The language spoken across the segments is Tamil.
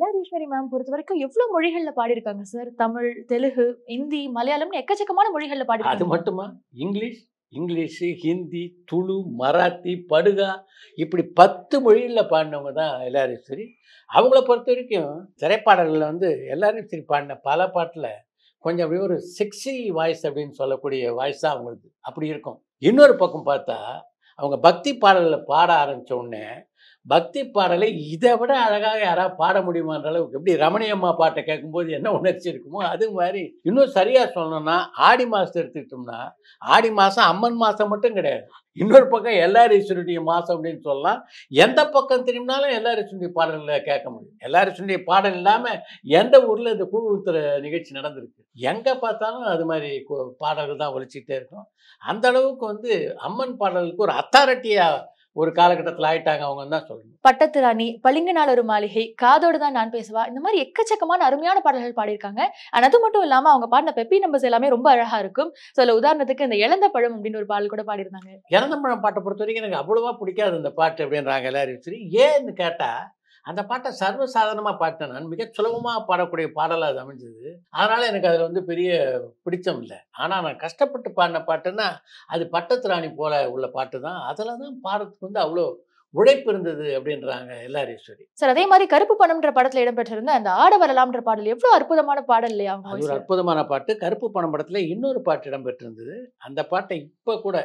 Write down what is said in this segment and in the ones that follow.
வெள்ளாரீஸ்வரி மேம் பொறுத்த வரைக்கும் எவ்வளவு மொழிகள்ல பாடியிருக்காங்க சார் தமிழ் தெலுங்கு இந்தி மலையாளம் எக்கச்சக்கமான மொழிகள்ல பாடி அது மட்டுமா இங்கிலீஷ் இங்கிலீஷு ஹிந்தி துளு மராத்தி படுகா இப்படி பத்து மொழியில் பாடினவங்க தான் சரி அவங்கள பொறுத்த வரைக்கும் திரைப்பாடல்களில் வந்து சரி பாடின பல பாட்டில் கொஞ்சம் அப்படி ஒரு செக்ஸி வாய்ஸ் அப்படின்னு சொல்லக்கூடிய வாய்ஸ் தான் அவங்களுக்கு அப்படி இருக்கும் இன்னொரு பக்கம் பார்த்தா அவங்க பக்தி பாடலில் பாட ஆரம்பித்த உடனே பக்தி பாடலை இதை விட அழகாக யாராவது பாட முடியுமான்ற அளவுக்கு எப்படி ரமணியம்மா பாட்டை கேட்கும்போது என்ன உணர்ச்சி இருக்குமோ அது மாதிரி இன்னும் சரியாக சொல்லணும்னா ஆடி மாதத்தை எடுத்துக்கிட்டோம்னா ஆடி மாதம் அம்மன் மாதம் மட்டும் கிடையாது இன்னொரு பக்கம் எல்லாரீஸ்வருடைய மாதம் அப்படின்னு சொல்லலாம் எந்த பக்கம் திரும்பினாலும் எல்லாரீஸ்வருடைய பாடல்களை கேட்க முடியும் எல்லாரீஸ்வருடைய பாடல் இல்லாமல் எந்த ஊரில் இந்த குழு ஊத்துற நிகழ்ச்சி நடந்திருக்கு எங்கே பார்த்தாலும் அது மாதிரி பாடல்கள் தான் ஒழிச்சிக்கிட்டே இருக்கும் அந்த அளவுக்கு வந்து அம்மன் பாடலுக்கு ஒரு அத்தாரிட்டியாக ஒரு காலகட்டத்தில் ஆயிட்டாங்க அவங்க தான் சொல்லணும் பட்டத்து ராணி பளிங்கு நாள் ஒரு மாளிகை காதோடு தான் நான் பேசுவா இந்த மாதிரி எக்கச்சக்கமான அருமையான பாடல்கள் பாடியிருக்காங்க ஆனால் அது மட்டும் இல்லாமல் அவங்க பாடின பெப்பி நம்பர்ஸ் எல்லாமே ரொம்ப அழகாக இருக்கும் சில உதாரணத்துக்கு இந்த இழந்த பழம் அப்படின்னு ஒரு பாடல் கூட பாடியிருந்தாங்க இழந்த பழம் பாட்டை பொறுத்த வரைக்கும் எனக்கு அவ்வளோவா பிடிக்காது இந்த பாட்டு அப்படின்றாங்க எல்லாரும் சரி ஏன்னு கேட்டால் அந்த பாட்டை சர்வசாதாரணமாக பாட்டேன் நான் மிக சுலபமாக பாடக்கூடிய பாடலாக அது அமைஞ்சது அதனால் எனக்கு அதில் வந்து பெரிய பிடிச்சம் இல்லை ஆனால் நான் கஷ்டப்பட்டு பாடின பாட்டுன்னா அது பட்டத்து ராணி போல உள்ள பாட்டு தான் அதில் தான் பாடுறதுக்கு வந்து அவ்வளோ உழைப்பு இருந்தது அப்படின்றாங்க எல்லாரீஸ்வரி சார் அதே மாதிரி கருப்பு பணம்ன்ற படத்தில் இடம்பெற்றிருந்த அந்த ஆட வரலாம்ன்ற பாடல் எவ்வளோ அற்புதமான பாடல் இல்லையா அது ஒரு அற்புதமான பாட்டு கருப்பு பணம் படத்தில் இன்னொரு பாட்டு இடம்பெற்றிருந்தது அந்த பாட்டை இப்போ கூட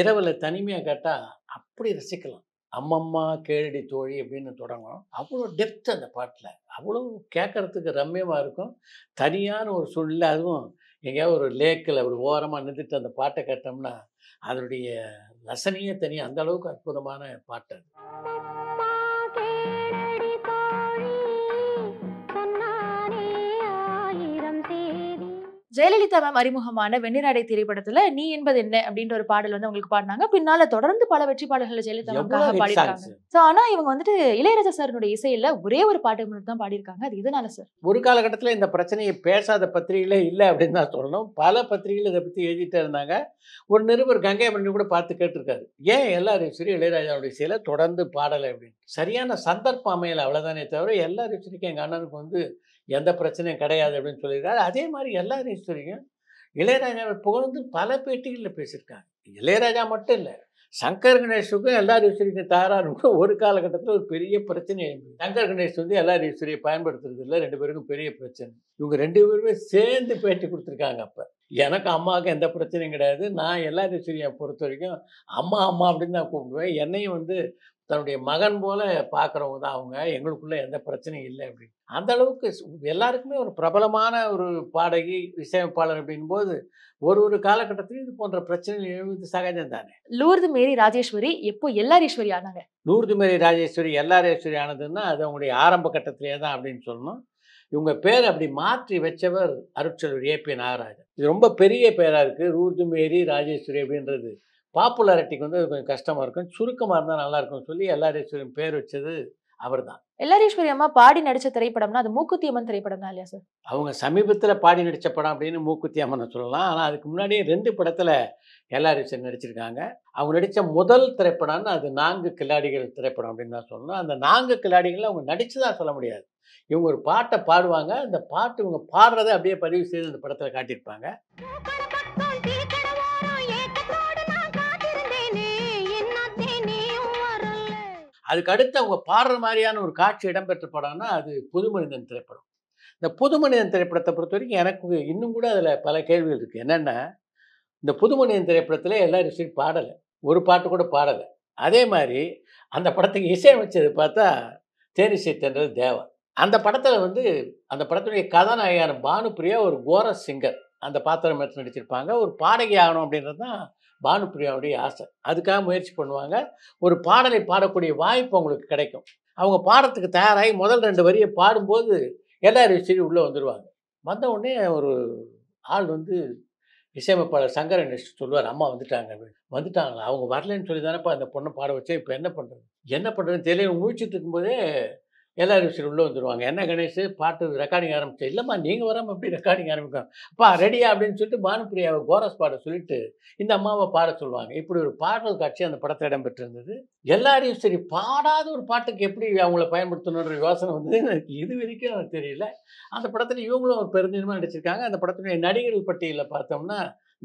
இரவில் தனிமையாக கேட்டால் அப்படி ரசிக்கலாம் அம்மம்மா கேளடி தோழி அப்படின்னு தொடங்கணும் அவ்வளோ டெப்த் அந்த பாட்டில் அவ்வளோ கேட்குறதுக்கு ரம்யமாக இருக்கும் தனியான ஒரு சூழ்நிலை அதுவும் எங்கேயாவது ஒரு லேக்கில் ஒரு ஓரமாக நின்றுட்டு அந்த பாட்டை கேட்டோம்னா அதனுடைய ரசனையே தனியாக அந்த அளவுக்கு அற்புதமான பாட்டு அது ஜெயலலிதா மேம் அறிமுகமான வெண்ணிராடை திரைப்படத்துல நீ என்பது என்ன அப்படின்ற ஒரு பாடல் வந்து அவங்களுக்கு பாடினாங்க பின்னால தொடர்ந்து பல வெற்றி பாடல்கள் ஜெயலலிதா மேம்காக பாடிருக்காங்க சோ ஆனா இவங்க வந்துட்டு இளையராஜா சாருடைய இசையில ஒரே ஒரு பாட்டு மட்டும் தான் பாடியிருக்காங்க அது இதனால சார் ஒரு காலகட்டத்துல இந்த பிரச்சனையை பேசாத பத்திரிகையில இல்ல அப்படின்னு தான் சொல்லணும் பல பத்திரிகைகள் இதை பத்தி எழுதிட்டு இருந்தாங்க ஒரு நிருபர் கங்கை மணி கூட பார்த்து கேட்டிருக்காரு ஏன் எல்லாரும் சரி இளையராஜாவுடைய இசையில தொடர்ந்து பாடலை அப்படின்னு சரியான சந்தர்ப்பம் அமையல அவ்வளவுதானே தவிர எல்லா ரிசரிக்கும் எங்க அண்ணனுக்கு வந்து எந்த பிரச்சனையும் கிடையாது அப்படின்னு சொல்லியிருக்காரு அதே மாதிரி எல்லாரும் தெரியும் இளையராஜாவை புகழ்ந்து பல பேட்டிகளில் பேசியிருக்காங்க இளையராஜா மட்டும் இல்லை சங்கர் கணேஷுக்கும் எல்லார் ஈஸ்வரிக்கும் தாராருக்கும் ஒரு காலகட்டத்தில் ஒரு பெரிய பிரச்சனை சங்கர் கணேஷ் வந்து எல்லார் பயன்படுத்துறது இல்லை ரெண்டு பேருக்கும் பெரிய பிரச்சனை இவங்க ரெண்டு பேருமே சேர்ந்து பேட்டி கொடுத்துருக்காங்க அப்போ எனக்கு அம்மாவுக்கு எந்த பிரச்சனையும் கிடையாது நான் எல்லா ஈஸ்வரியை பொறுத்த வரைக்கும் அம்மா அம்மா அப்படின்னு தான் கூப்பிடுவேன் என்னையும் வந்து தன்னுடைய மகன் போல பார்க்குறவங்க தான் அவங்க எங்களுக்குள்ளே எந்த பிரச்சனையும் இல்லை அப்படின்னு அந்த அளவுக்கு எல்லாருக்குமே ஒரு பிரபலமான ஒரு பாடகி இசையமைப்பாளர் அப்படின் போது ஒரு ஒரு காலகட்டத்திலும் இது போன்ற பிரச்சனைகள் எழுவது சகஜம் தானே லூர்து மேரி ராஜேஸ்வரி எப்போ எல்லார் ஈஸ்வரி ஆனாங்க லூர்து மேரி ராஜேஸ்வரி எல்லார் ஈஸ்வரி ஆனதுன்னா அது அவங்களுடைய ஆரம்ப கட்டத்திலே தான் அப்படின்னு சொல்லணும் இவங்க பேர் அப்படி மாற்றி வச்சவர் அருட்சலூர் ஏ பி நாகராஜன் இது ரொம்ப பெரிய பேராக இருக்குது ரூர்து மேரி ராஜேஸ்வரி அப்படின்றது பாப்புலாரிட்டிக்கு வந்து கொஞ்சம் கஷ்டமாக இருக்கும் சுருக்கமாக இருந்தால் நல்லா இருக்கும்னு சொல்லி எல்லாரேஸ்வரியும் பேர் வச்சது அவர் தான் எல்லாரேஸ்வரி அம்மா பாடி நடித்த திரைப்படம்னா அது மூக்குத்தி அம்மன் திரைப்படம் தான் இல்லையா சார் அவங்க சமீபத்தில் பாடி நடித்த படம் அப்படின்னு மூக்குத்தி அம்மன் சொல்லலாம் ஆனால் அதுக்கு முன்னாடியே ரெண்டு படத்தில் எல்லாரேஸ்வரி நடிச்சிருக்காங்க அவங்க நடித்த முதல் திரைப்படம்னு அது நான்கு கில்லாடிகள் திரைப்படம் அப்படின்னு தான் சொல்லணும் அந்த நான்கு கில்லாடிகளில் அவங்க நடித்து தான் சொல்ல முடியாது இவங்க ஒரு பாட்டை பாடுவாங்க அந்த பாட்டு இவங்க பாடுறதை அப்படியே பதிவு செய்து அந்த படத்தில் காட்டியிருப்பாங்க அதுக்கு அடுத்து அவங்க பாடுற மாதிரியான ஒரு காட்சி இடம்பெற்ற படம்னா அது புது மனிதன் திரைப்படம் இந்த புது மனிதன் திரைப்படத்தை பொறுத்த வரைக்கும் எனக்கு இன்னும் கூட அதில் பல கேள்விகள் இருக்குது என்னென்னா இந்த புது மனிதன் திரைப்படத்தில் எல்லாரும் சரி பாடலை ஒரு பாட்டு கூட பாடலை அதே மாதிரி அந்த படத்துக்கு அமைச்சது பார்த்தா தேனிசை தென்றது தேவா அந்த படத்தில் வந்து அந்த படத்துடைய கதாநாயகியான பானுபிரியா ஒரு கோர சிங்கர் அந்த பாத்திரம் எடுத்து நடிச்சிருப்பாங்க ஒரு பாடகி ஆகணும் அப்படின்றது தான் பானுப்பிரியாவுடைய ஆசை அதுக்காக முயற்சி பண்ணுவாங்க ஒரு பாடலை பாடக்கூடிய வாய்ப்பு அவங்களுக்கு கிடைக்கும் அவங்க பாடத்துக்கு தயாராகி முதல் ரெண்டு வரியை பாடும்போது எல்லாரும் சரி உள்ளே வந்துடுவாங்க வந்த உடனே ஒரு ஆள் வந்து இசையமைப்பாளர் சங்கரன் சொல்லுவார் அம்மா வந்துட்டாங்க வந்துட்டாங்களா அவங்க வரலன்னு சொல்லி தானேப்பா அந்த பொண்ணை பாட வச்சே இப்போ என்ன பண்ணுறது என்ன பண்ணுறதுன்னு தெரியல முடிச்சுட்டு இருக்கும்போதே எல்லாரும் விஷயம் உள்ளே வந்துடுவாங்க என்ன கணேஷ் பாட்டு ரெக்கார்டிங் ஆரம்பிச்சு இல்லைம்மா நீங்கள் வராமல் எப்படி ரெக்கார்டிங் ஆரம்பிக்கும் அப்பா ரெடியா அப்படின்னு சொல்லிட்டு பானுப்பிரியாவை கோரஸ் பாட சொல்லிட்டு இந்த அம்மாவை பாட சொல்லுவாங்க இப்படி ஒரு பாடல் காட்சி அந்த படத்தில் இடம்பெற்றிருந்தது எல்லாரையும் சரி பாடாத ஒரு பாட்டுக்கு எப்படி அவங்கள பயன்படுத்தணுன்ற யோசனை வந்து எனக்கு இது வரைக்கும் எனக்கு தெரியல அந்த படத்தில் இவங்களும் ஒரு பெருந்தினமாக நடிச்சிருக்காங்க அந்த படத்தினுடைய நடிகர்கள் பட்டியலில் பார்த்தோம்னா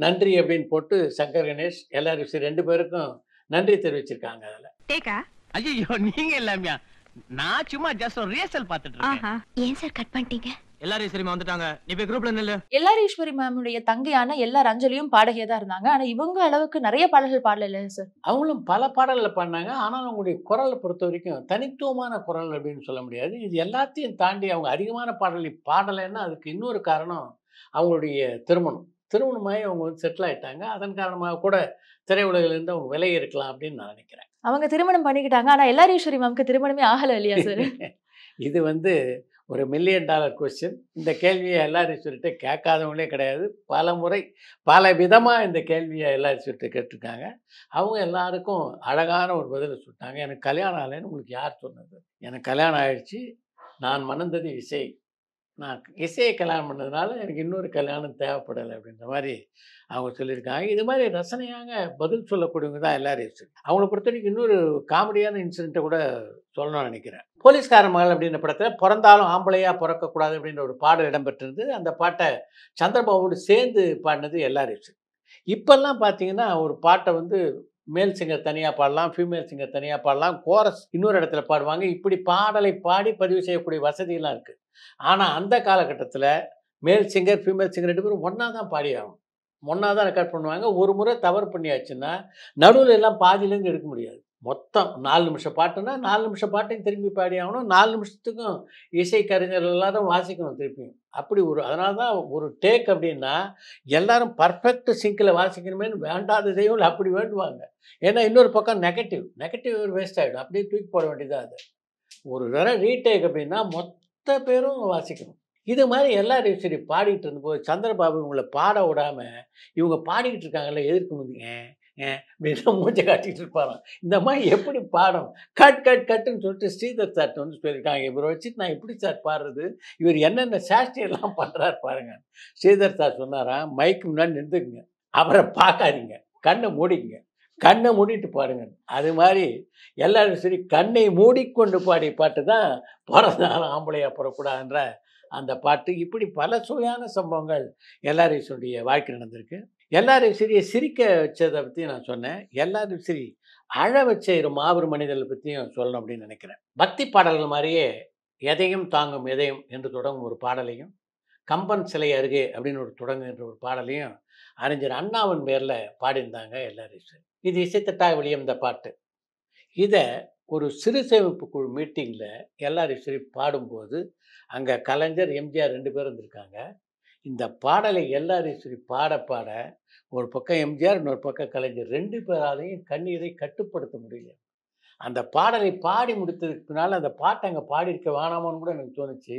நன்றி அப்படின்னு போட்டு சங்கர் கணேஷ் எல்லாரும் சரி ரெண்டு பேருக்கும் நன்றி தெரிவிச்சிருக்காங்க அதில் ஐயோ நீங்கள் எல்லாமே நான் சும்மா ஜஸ்ட் ஒரு ரியர்சல் பார்த்துட்டு இருக்கேன் ஏன் சார் கட் பண்ணிட்டீங்க எல்லாரும் ஈஸ்வரிமா வந்துட்டாங்க நீ போய் குரூப்ல நில்லு எல்லாரும் ஈஸ்வரி மேமுடைய தங்கையான எல்லா அஞ்சலியும் பாடகியா தான் இருந்தாங்க ஆனா இவங்க அளவுக்கு நிறைய பாடல்கள் பாடல சார் அவங்களும் பல பாடல்களை பண்ணாங்க ஆனால் அவங்களுடைய குரலை பொறுத்த வரைக்கும் தனித்துவமான குரல் அப்படின்னு சொல்ல முடியாது இது எல்லாத்தையும் தாண்டி அவங்க அதிகமான பாடலை பாடலைன்னா அதுக்கு இன்னொரு காரணம் அவங்களுடைய திருமணம் திருமணமாகி அவங்க வந்து செட்டில் ஆயிட்டாங்க அதன் காரணமாக கூட திரையுலகிலிருந்து அவங்க விலை இருக்கலாம் அப்படின்னு நான் நினைக்கிறேன் அவங்க திருமணம் பண்ணிக்கிட்டாங்க ஆனால் எல்லாரீஸ்வரி மேம்க்கு திருமணமே ஆகலை இல்லையா சார் இது வந்து ஒரு மில்லியன் டாலர் கொஸ்டின் இந்த கேள்வியை எல்லாரும் சொல்லிட்டு கேட்காதவங்களே கிடையாது பல முறை பல விதமாக இந்த கேள்வியை எல்லாரும் சொல்லிட்டு கேட்டிருக்காங்க அவங்க எல்லாருக்கும் அழகான ஒரு பதிலை சொல்லிட்டாங்க எனக்கு கல்யாணம் ஆகலைன்னு உங்களுக்கு யார் சொன்னது எனக்கு கல்யாணம் ஆயிடுச்சு நான் மணந்தது இசை நான் இசையை கல்யாணம் பண்ணதுனால எனக்கு இன்னொரு கல்யாணம் தேவைப்படலை அப்படின்ற மாதிரி அவங்க சொல்லியிருக்காங்க இது மாதிரி ரசனையாக பதில் சொல்லக்கூடியவங்க தான் எல்லாரும் இருக்காங்க அவங்கள பொறுத்த வரைக்கும் இன்னொரு காமெடியான இன்சிடெண்ட்டை கூட சொல்லணும்னு நினைக்கிறேன் போலீஸ்கார மகள் அப்படின்ற படத்தில் பிறந்தாலும் ஆம்பளையாக பிறக்கக்கூடாது அப்படின்ற ஒரு பாடல் இடம்பெற்றிருந்தது அந்த பாட்டை சந்திரபாபுவோடு சேர்ந்து பாடினது எல்லாரும் இருக்காங்க இப்போல்லாம் பார்த்தீங்கன்னா ஒரு பாட்டை வந்து மேல் சிங்கர் தனியாக பாடலாம் ஃபீமேல் சிங்கர் தனியாக பாடலாம் கோரஸ் இன்னொரு இடத்துல பாடுவாங்க இப்படி பாடலை பாடி பதிவு செய்யக்கூடிய வசதியெல்லாம் இருக்குது ஆனால் அந்த காலகட்டத்தில் மேல் சிங்கர் ஃபீமேல் சிங்கர் ரெண்டு பேரும் ஒன்றா தான் பாடி ஆகும் ஒன்றா தான் ரெக்கார்ட் பண்ணுவாங்க ஒரு முறை தவறு பண்ணியாச்சுன்னா நடுவில் எல்லாம் பாதியிலேருந்து எடுக்க முடியாது மொத்தம் நாலு நிமிஷம் பாட்டுன்னா நாலு நிமிஷம் பாட்டையும் திரும்பி பாடி ஆகணும் நாலு நிமிஷத்துக்கும் இசை கலைஞர்கள் வாசிக்கணும் திருப்பியும் அப்படி ஒரு அதனால தான் ஒரு டேக் அப்படின்னா எல்லாரும் பர்ஃபெக்ட் சிங்கில் வேண்டாத தெய்வங்கள் அப்படி வேண்டுவாங்க ஏன்னா இன்னொரு பக்கம் நெகட்டிவ் நெகட்டிவ் வேஸ்ட் ஆகிடும் அப்படியே தூக்கி போட வேண்டியதாக அது ஒரு தடவை ரீடேக் அப்படின்னா மொத்த பேரும் வாசிக்கணும் இது மாதிரி எல்லாரும் சரி பாடிக்கிட்டு இருந்தபோது சந்திரபாபு இவங்களை பாட விடாமல் இவங்க பாடிக்கிட்டு இருக்காங்கல்ல எதிர்க்க முடியுங்க அப்படின்னு மூஞ்சை காட்டிட்டு இருப்பாராம் இந்த மாதிரி எப்படி பாடம் கட் கட் கட்டுன்னு சொல்லிட்டு ஸ்ரீதர் சார் வந்து சொல்லியிருக்காங்க இவரை வச்சுட்டு நான் எப்படி சார் பாடுறது இவர் என்னென்ன எல்லாம் பண்ணுறாரு பாருங்க ஸ்ரீதர் சார் சொன்னாராம் மைக்கு முன்னாடி நின்றுக்குங்க அவரை பார்க்காதீங்க கண்ணை மூடிங்க கண்ணை மூடிட்டு பாருங்க அது மாதிரி எல்லாரும் சரி கண்ணை மூடிக்கொண்டு பாடிய பாட்டு தான் பிறந்தாலும் ஆம்பளையாக புறக்கூடாதுன்ற அந்த பாட்டு இப்படி பல சுவையான சம்பவங்கள் எல்லாரையும் சொல்லிய வாழ்க்கை நடந்திருக்கு எல்லாரையும் சிறிய சிரிக்க வச்சதை பற்றி நான் சொன்னேன் எல்லாரையும் சரி அழ வச்ச இரு மாபெரும் மனிதர்களை பற்றியும் சொல்லணும் அப்படின்னு நினைக்கிறேன் பக்தி பாடல்கள் மாதிரியே எதையும் தாங்கும் எதையும் என்று தொடங்கும் ஒரு பாடலையும் கம்பன் சிலை அருகே அப்படின்னு ஒரு தொடங்குகின்ற ஒரு பாடலையும் அறிஞர் அண்ணாவின் பேரில் பாடியிருந்தாங்க எல்லாரையும் சரி இது இசைத்தட்டாக வெளியே இந்த பாட்டு இதை ஒரு சிறு சேமிப்பு குழு மீட்டிங்கில் எல்லாரும் சரி பாடும்போது அங்கே கலைஞர் எம்ஜிஆர் ரெண்டு பேர் இருந்திருக்காங்க இந்த பாடலை எல்லாரீஸ்வரி பாட பாட ஒரு பக்கம் எம்ஜிஆர் இன்னொரு பக்கம் கலைஞர் ரெண்டு பேராலையும் கண்ணீரை கட்டுப்படுத்த முடியல அந்த பாடலை பாடி முடித்ததுக்கு பின்னால் அந்த பாட்டை அங்கே பாடியிருக்க வேணாமான்னு கூட எனக்கு தோணுச்சு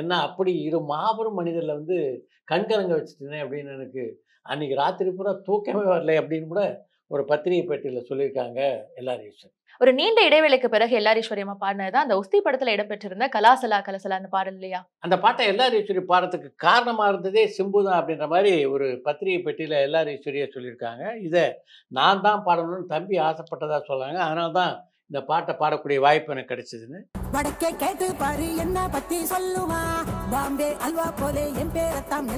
ஏன்னா அப்படி இரு மாபெரும் மனிதரில் வந்து கண்கலங்க வச்சுட்டேனே அப்படின்னு எனக்கு அன்றைக்கி ராத்திரி பூரா தூக்கமே வரலை அப்படின்னு கூட ஒரு பத்திரிகை பேட்டியில் சொல்லியிருக்காங்க எல்லாரையும் ஒரு நீண்ட இடைவேளைக்கு பிறகு எல்லாரீஸ்வரியமா பாடினது தான் அந்த உஸ்தி படத்தில் இடம்பெற்றிருந்த கலாசலா கலசலா அந்த பாடல் இல்லையா அந்த பாட்டை எல்லாரீஸ்வரி பாடத்துக்கு காரணமாக இருந்ததே சிம்பு தான் அப்படின்ற மாதிரி ஒரு பத்திரிகை பெட்டியில் எல்லாரீஸ்வரிய சொல்லியிருக்காங்க இதை நான் தான் பாடணும்னு தம்பி ஆசைப்பட்டதாக சொல்கிறாங்க அதனால தான் இந்த பாட்டை பாடக்கூடிய வாய்ப்பு எனக்கு கிடைச்சதுன்னு கேட்டு பாரு என்ன பத்தி சொல்லுவா பாம்பே அல்வா போலே என் பேரத்தாம்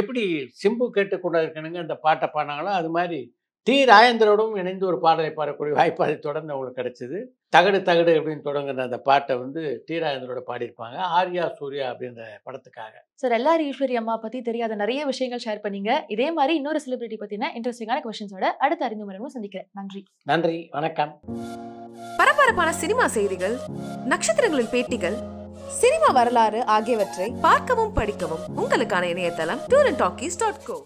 எப்படி சிம்பு கேட்டுக்கூட இருக்கணுங்க இந்த பாட்டை பாடினாங்களோ அது மாதிரி டி ராஜேந்திரோடும் இணைந்து ஒரு பாடலை பாடக்கூடிய வாய்ப்பு அது தொடர்ந்து அவங்களுக்கு கிடைச்சிது தகடு தகடு அப்படின்னு தொடங்குற அந்த பாட்டை வந்து டி ராஜேந்திரோட பாடியிருப்பாங்க ஆர்யா சூர்யா அப்படின்ற படத்துக்காக சார் எல்லாரும் ஈஸ்வரி அம்மா பற்றி தெரியாத நிறைய விஷயங்கள் ஷேர் பண்ணீங்க இதே மாதிரி இன்னொரு செலிபிரிட்டி பற்றின இன்ட்ரெஸ்டிங்கான கொஸ்டின்ஸோட அடுத்த அறிந்து முறையும் சந்திக்கிறேன் நன்றி நன்றி வணக்கம் பரபரப்பான சினிமா செய்திகள் நட்சத்திரங்களின் பேட்டிகள் சினிமா வரலாறு ஆகியவற்றை பார்க்கவும் படிக்கவும் உங்களுக்கான இணையதளம் tour and talkies dot go